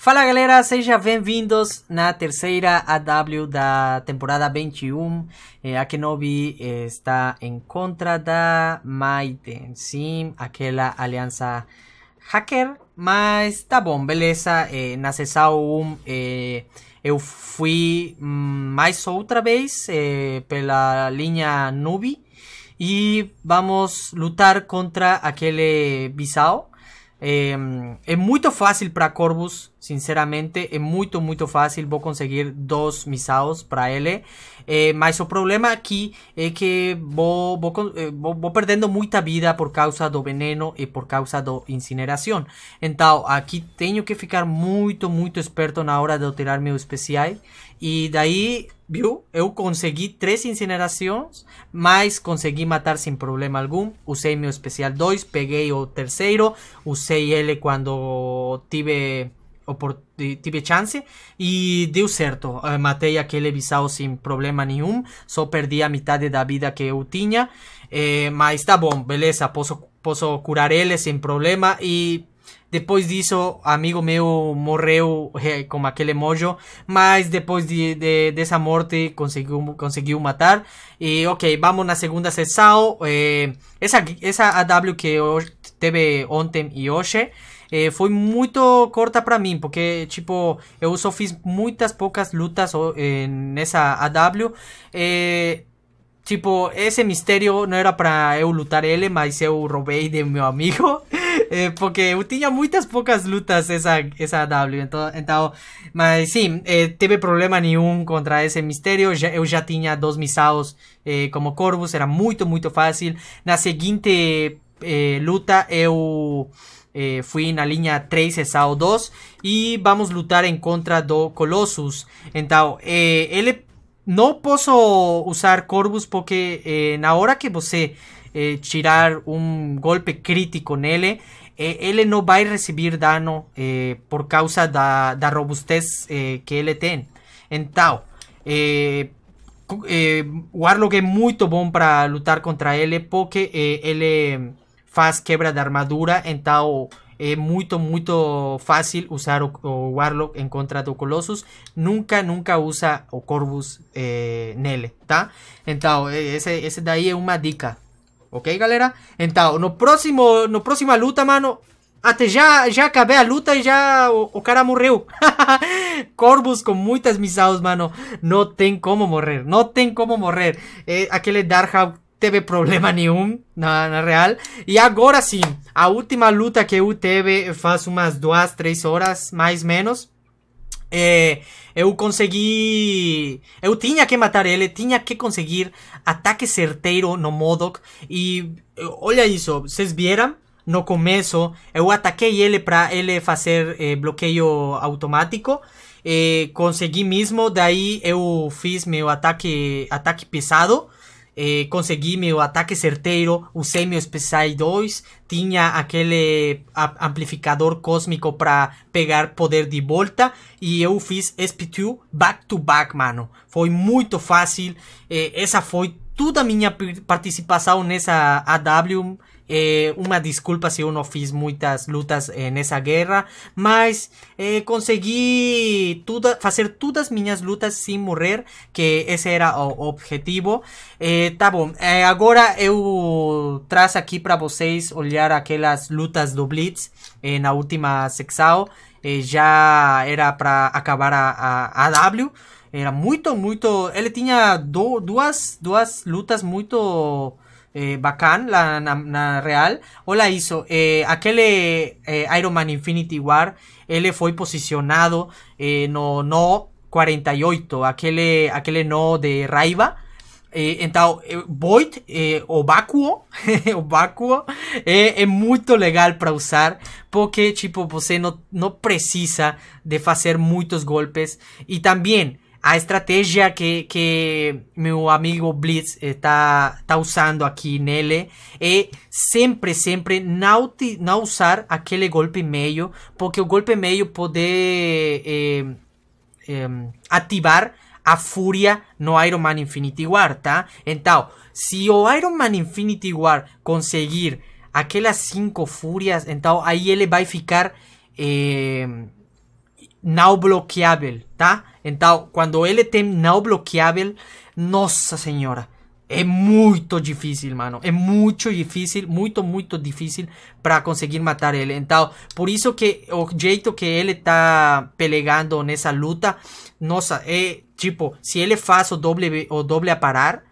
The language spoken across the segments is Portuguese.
Fala galera, sejam bem-vindos na terceira AW da temporada 21. É, eh, a Kenobi eh, está em contra da Maite, sim, aquela aliança hacker, mas tá bom, beleza. É, na sessão 1 é, eu fui hum, mais outra vez pela linha Nubi e vamos lutar contra aquele Bissau. É, é muito fácil para Corvus, sinceramente, é muito, muito fácil. Vou conseguir dois missaos para ele. Eh, mas o problema aqui é que vou, vou, eh, vou, vou, perdendo muita vida por causa do veneno e por causa da incineração. Então, aqui tenho que ficar muito, muito esperto na hora de alterar meu especial. E daí viu? Eu consegui três incinerações, mas consegui matar sem problema algum. Usei meu especial 2, peguei o terceiro, usei ele quando tive tive chance e deu certo. Eh, matei aquele visão sem problema nenhum, só perdi a metade da vida que eu tinha. Eh, mas tá bom, beleza, posso, posso curar ele sem problema e Depois disso, amigo meu morreu eh, como aquel aquele mojo, mas después de, de, dessa morte conseguiu, matar. y e, ok, vamos a segunda sessão. Eh, esa esa essa AW que teve ontem y e hoje. fue eh, foi muy corta para mí porque, tipo, yo só fiz muchas pocas lutas en esa AW. Eh, Tipo, ese misterio não era para eu lutar ele, mas eu roubei de meu amigo. Eh, porque eu tinha muitas poucas lutas essa, essa W. Então, então mas sim, eh, teve problema nenhum contra esse mistério. eu já tinha dois missaos eh, como Corvus, era muito, muito fácil. Na seguinte luta, eu fui na linha 3 Sao 2 e vamos lutar em contra do Colossus. Então, ele No puedo usar Corvus porque en eh, la hora que você eh, tirar un golpe crítico en él, él eh, no va a recibir daño eh, por causa de la robustez que él tiene. Entonces, Warlock es muy bom para luchar contra él porque él faz quebra de armadura, entonces... Es muy, muy fácil usar o, Warlock en contra de Colossus. Nunca, nunca usa o Corvus en eh, nele, tá? Eh, ese ese de daí es una dica. Ok, galera? Entonces, no próximo, no próxima luta, mano, até ya ya acabei a luta y ya o, cara morreu. Corvus con muchas misas, mano. No tem como morrer. No tem como morrer. É, eh, aquele Darkhawk teve problema nenhum, na, na, real. E agora sim, a última luta que eu teve faz umas duas, três horas, mais menos. É, eu consegui. Eu tinha que matar ele, tinha que conseguir ataque certeiro no Modok. E olha isso, vocês viram? No começo, eu ataquei ele para ele fazer eh, bloqueio automático. Eh, consegui mesmo, daí eu fiz meu ataque, ataque pesado eh, consegui meu ataque certeiro, usei meu Spesai 2, tinha aquele amplificador cósmico para pegar poder de volta e eu fiz SP2 back to back, mano. Foi muito fácil, eh, essa foi toda a minha participação nessa AW eh, uma desculpa se eu não fiz muitas lutas é, nessa guerra, mas eh, consegui tudo, fazer todas as minhas lutas sem morrer, que esse era o objetivo. Eh, tá bom, agora eu traço aqui para vocês olhar aquelas lutas do Blitz na última secção. já era para acabar a, a, a W era muito, muito. Ele tinha do, duas, duas lutas muito Eh, bacán, la, real, o la hizo. Eh, eh, eh Iron Man Infinity War, ...él fue posicionado no, no 48, aquel, aquel no de Raiva. ...entonces... Void, o vacuo o Vacuo... legal para usar, porque, tipo, pose no... ...no precisa de hacer muchos golpes. ...y también... a estratégia que, que meu amigo Blitz está tá usando aqui nele é sempre, sempre não, não usar aquele golpe meio, porque o golpe meio pode é, é, ativar a fúria no Iron Man Infinity War, tá? Então, se o Iron Man Infinity War conseguir aquelas cinco fúrias, então aí ele vai ficar... É, não bloqueável, tá? Então, quando ele tem não bloqueável, nossa senhora, é muito difícil, mano. É muito difícil, muito, muito difícil para conseguir matar ele. Então, por isso que o jeito que ele tá pelegando nessa luta, nossa, é tipo, se ele faz o doble, o doble a parar,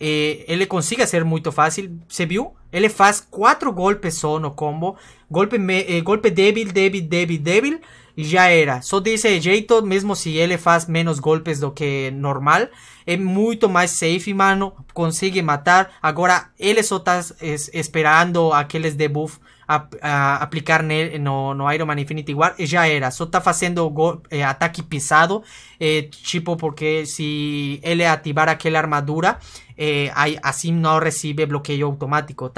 é, ele consiga ser muito fácil, você viu? él faz cuatro golpes só no combo. Golpe, eh, golpe débil, débil, débil, débil. Y ya era. Só dice jeito, mesmo si él faz menos golpes do que normal. Es mucho más safe, mano. Consigue matar. Ahora, él solo está es, esperando aqueles debuff buff a, aplicar en no, no, Iron Man Infinity War. ya era. Só está haciendo eh, ataque pisado. Eh, chipo tipo, porque él ele ativar aquella armadura, Así no recibe bloqueo automático,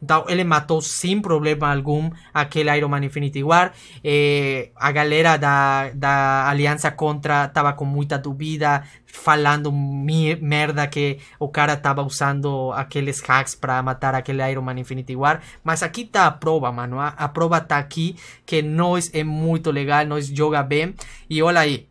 verdad. Ele matou sem problema algum aquele Iron Man Infinity War. Eh, a galera da, da Aliança Contra estava com muita dúvida, falando merda que o cara estava usando aqueles hacks para matar aquele Iron Man Infinity War. Mas aqui está a prova, mano. Ah, a, a prova está aqui que não é muito legal, é joga bem. E olha aí,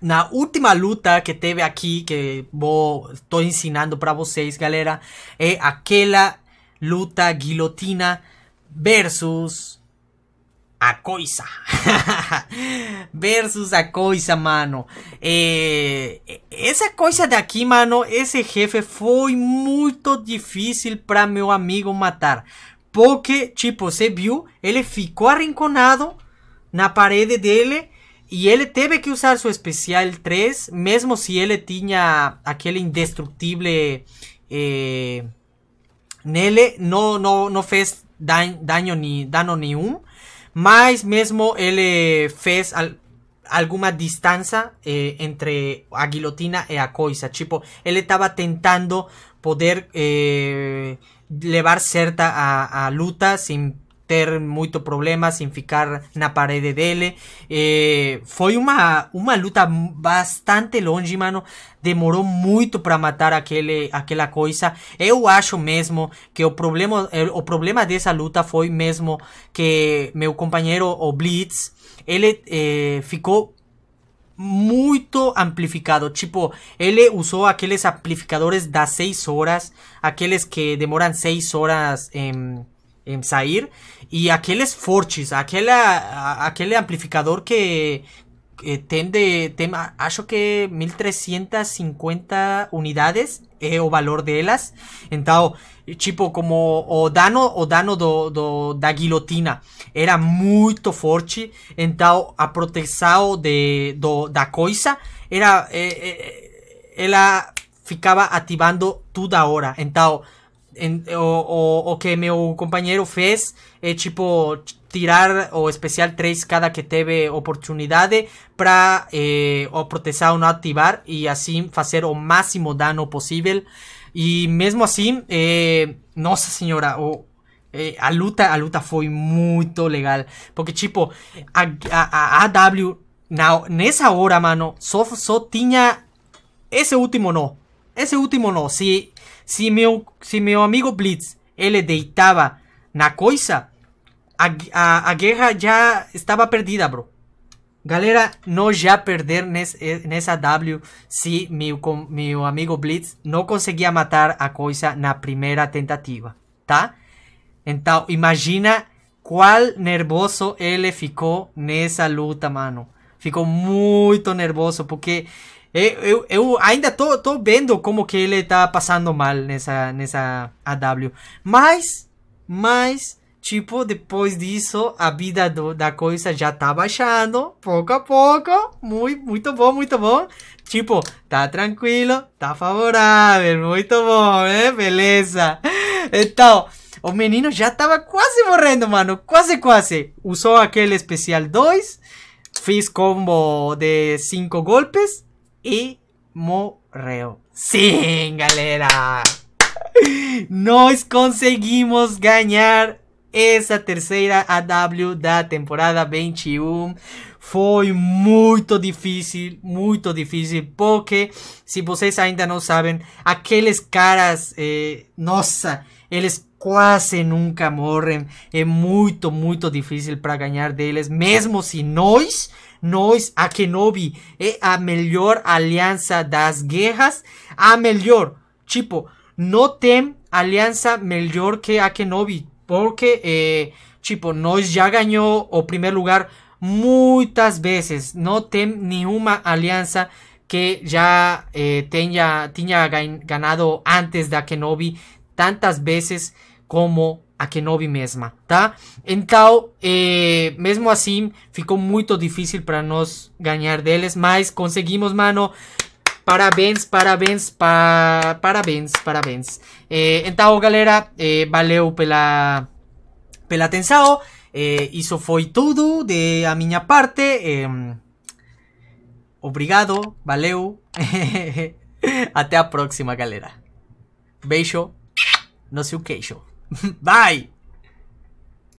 na última luta que teve aqui, que vou, estou ensinando para vocês, galera, é aquela luta guillotina versus Acoisa. versus Acoisa, mano. Eh, esa cosa de aquí, mano, Ese jefe fue muy difícil para mi amigo matar. Porque, tipo, se vio... Él ficou arrinconado na parede dele Y él teve que usar su especial 3, mesmo si él tenía aquel indestructible... Eh, Nele no, no, no fez daño, daño ni dano un mas mesmo ele eh, fez al, alguma distancia eh, entre Aguilotina e a coisa. Tipo, ele estava tentando poder eh, levar certa a, a luta sin ter muito problema sin ficar na parede dele. Eh, foi uma, uma luta bastante longe, mano. Demorou muito para matar aquele, aquela coisa. Eu acho mesmo que o problema, eh, o problema dessa luta foi mesmo que meu companheiro, o Blitz, ele eh, ficou muito amplificado. Tipo, ele usou aqueles amplificadores das 6 horas, aqueles que demoram 6 horas em, en sair y aquellos forches, aquel, aquel amplificador que Tiene tende, tema acho que 1350 unidades eh, o valor de ellas Entonces tipo, como o dano, o dano do, do, da guillotina era muy forte, entonces a protección de, do, da coisa era, Ella eh, eh, ficaba activando toda hora. Entonces o, que mi compañero fez eh, tipo tirar o especial 3 cada que teve oportunidad para eh, o no activar Y así hacer hacer o máximo dano posible, y mesmo así eh, nossa señora o, eh, a luta a luta fue muy legal. Porque tipo, a, a, a AW En esa hora, mano, Solo tenía Ese ese último no Ese último no. Si, si, meu, si meu amigo Blitz ele deitava na coisa, a, a, a guerra já estava perdida, bro. Galera, não já perder nessa, W se meu, meu amigo Blitz não conseguia matar a coisa na primeira tentativa, tá? Então, imagina qual nervoso ele ficou nessa luta, mano. Ficou muito nervoso, porque eu, eh, eu, eu, ainda tô, tô vendo como que ele tá passando mal nessa, nessa AW. Mas, mas, tipo, depois disso, a vida do, da coisa já tá baixando, pouco a pouco. Muito, muito bom, muito bom. Tipo, tá tranquilo, tá favorável, muito bom, né? Beleza. Então, o menino já tava quase morrendo, mano. Quase, quase. Usou aquele especial 2. Fiz combo de 5 golpes. y morreo. ¡Sí, galera! Nos conseguimos Ganar. Esa tercera AW da temporada 21. Fue muy difícil, Muy difícil, porque si vocês ainda no saben. aqueles caras, eh, nossa, eles Casi nunca morren. Es muy muy difícil para de deles, mesmo si nois nois a Kenobi la a mejor Alianza das guerras, a mejor... Tipo, no tem Alianza mejor que a porque, Chipo. Eh, tipo, ya ya o primer lugar Muchas veces... No tem una alianza... que ya... Eh, tenga ganado antes de Kenobi tantas veces. como a Kenobi mesma, tá? Então, eh, mesmo assim, ficou muito difícil para nós ganhar deles, mas conseguimos, mano. Parabéns, parabéns, pa... parabéns, parabéns. Eh, então, galera, eh, valeu pela, pela atenção. Eh, isso foi tudo de a minha parte. obrigado, valeu. Até a próxima, galera. Beijo no seu queijo. Bye!